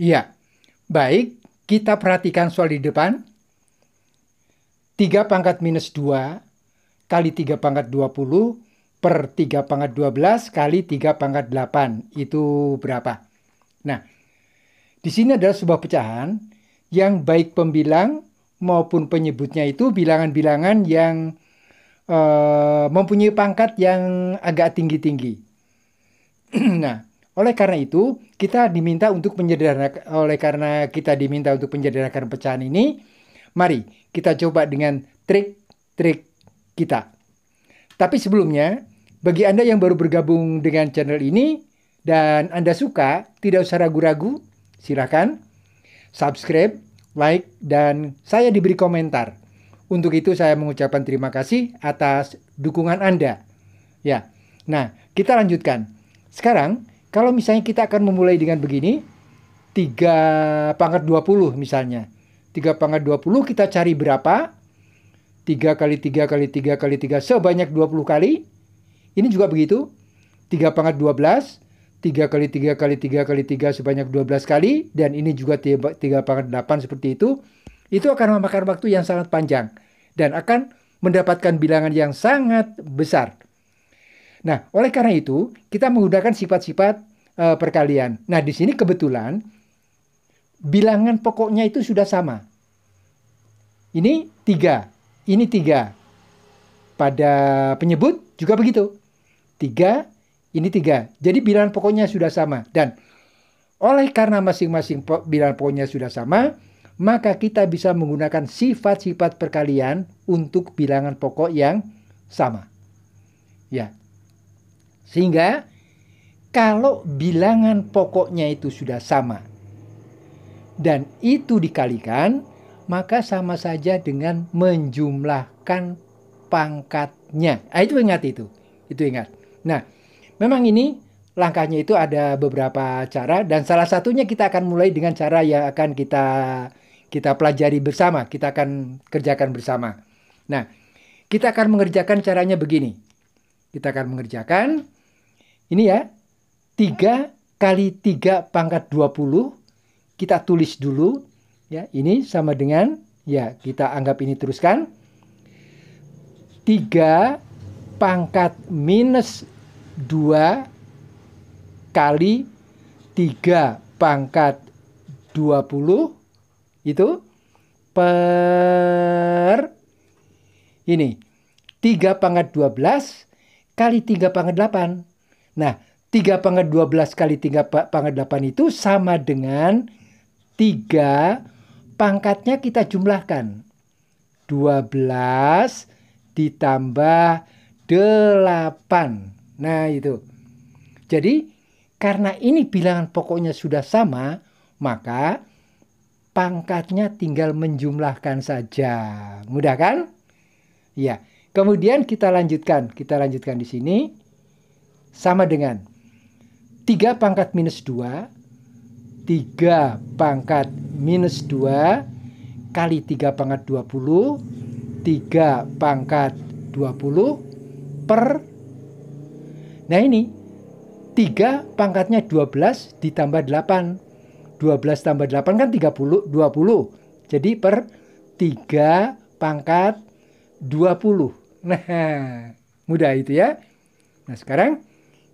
Iya, baik. Kita perhatikan soal di depan. 3 pangkat minus 2 kali 3 pangkat 20 per 3 pangkat 12 kali 3 pangkat 8. Itu berapa? Nah, di sini adalah sebuah pecahan yang baik pembilang maupun penyebutnya itu bilangan-bilangan yang uh, mempunyai pangkat yang agak tinggi-tinggi. nah, oleh karena itu, kita diminta untuk menyederhanakan oleh karena kita diminta untuk menyederhanakan pecahan ini, mari kita coba dengan trik-trik kita. Tapi sebelumnya, bagi Anda yang baru bergabung dengan channel ini dan Anda suka, tidak usah ragu-ragu, silakan subscribe, like dan saya diberi komentar. Untuk itu saya mengucapkan terima kasih atas dukungan Anda. Ya. Nah, kita lanjutkan. Sekarang kalau misalnya kita akan memulai dengan begini, 3 pangkat 20 misalnya. 3 pangkat 20 kita cari berapa? 3 kali 3 kali 3 kali 3 sebanyak 20 kali. Ini juga begitu. 3 pangkat 12, 3 kali 3 kali 3 kali 3 sebanyak 12 kali. Dan ini juga 3 pangkat 8 seperti itu. Itu akan memakan waktu yang sangat panjang. Dan akan mendapatkan bilangan yang sangat besar. Nah, oleh karena itu, kita menggunakan sifat-sifat e, perkalian. Nah, di sini kebetulan bilangan pokoknya itu sudah sama. Ini tiga, ini tiga. Pada penyebut juga begitu. Tiga, ini tiga. Jadi bilangan pokoknya sudah sama. Dan oleh karena masing-masing po bilangan pokoknya sudah sama, maka kita bisa menggunakan sifat-sifat perkalian untuk bilangan pokok yang sama. Ya, sehingga kalau bilangan pokoknya itu sudah sama dan itu dikalikan maka sama saja dengan menjumlahkan pangkatnya. Ah, itu ingat itu. Itu ingat. Nah, memang ini langkahnya itu ada beberapa cara dan salah satunya kita akan mulai dengan cara yang akan kita kita pelajari bersama, kita akan kerjakan bersama. Nah, kita akan mengerjakan caranya begini. Kita akan mengerjakan ini ya, 3 kali 3 pangkat 20 kita tulis dulu ya. Ini sama dengan ya kita anggap ini teruskan 3 pangkat minus 2 kali 3 pangkat 20 itu per ini 3 pangkat 12 kali 3 pangkat 8 Nah, 3 pangkat 12 kali 3 pangkat 8 itu sama dengan 3 pangkatnya kita jumlahkan. 12 ditambah 8. Nah, itu. Jadi, karena ini bilangan pokoknya sudah sama, maka pangkatnya tinggal menjumlahkan saja. Mudah kan? Ya. Kemudian kita lanjutkan. Kita lanjutkan di sini sama dengan 3 pangkat minus 2, 3 pangkat minus 2 kali 3 pangkat 20, 3 pangkat 20 per, nah ini 3 pangkatnya 12 ditambah 8. 12 tambah 8 kan 30, 20. Jadi per 3 pangkat 20. Nah, mudah itu ya. Nah, sekarang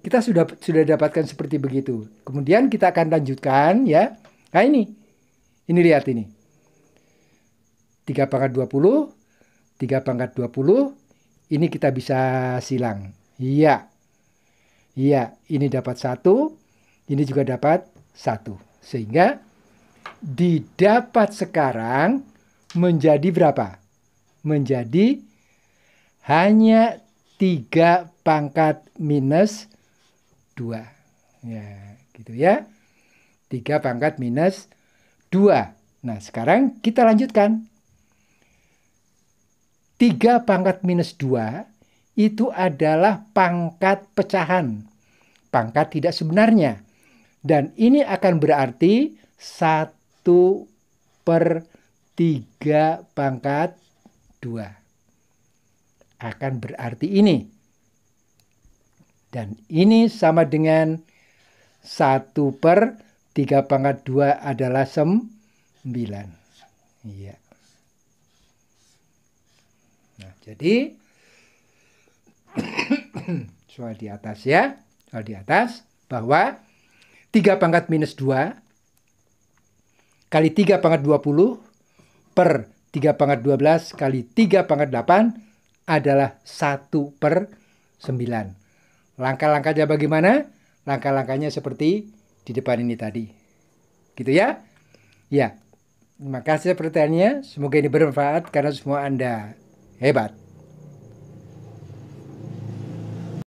kita sudah sudah dapatkan seperti begitu. Kemudian kita akan lanjutkan ya. Nah ini. Ini lihat ini. 3 pangkat 20, 3 pangkat 20. Ini kita bisa silang. Iya. Iya, ini dapat satu, ini juga dapat satu. Sehingga didapat sekarang menjadi berapa? Menjadi hanya 3 pangkat minus 2. Ya, gitu ya. 3 pangkat minus 2. Nah, sekarang kita lanjutkan. 3 pangkat minus 2 itu adalah pangkat pecahan. Pangkat tidak sebenarnya. Dan ini akan berarti 1 per 3 pangkat 2. Akan berarti ini dan ini sama dengan 1 per 3 pangkat 2 adalah 9. Iya. Nah, jadi soal di atas ya. Soal di atas bahwa 3 pangkat minus 2 kali 3 pangkat 20 per 3 pangkat 12 kali 3 pangkat 8 adalah 1 per 9. Langkah-langkahnya bagaimana? Langkah-langkahnya seperti di depan ini tadi. Gitu ya? Ya. Terima kasih pertanyaannya. Semoga ini bermanfaat karena semua Anda hebat.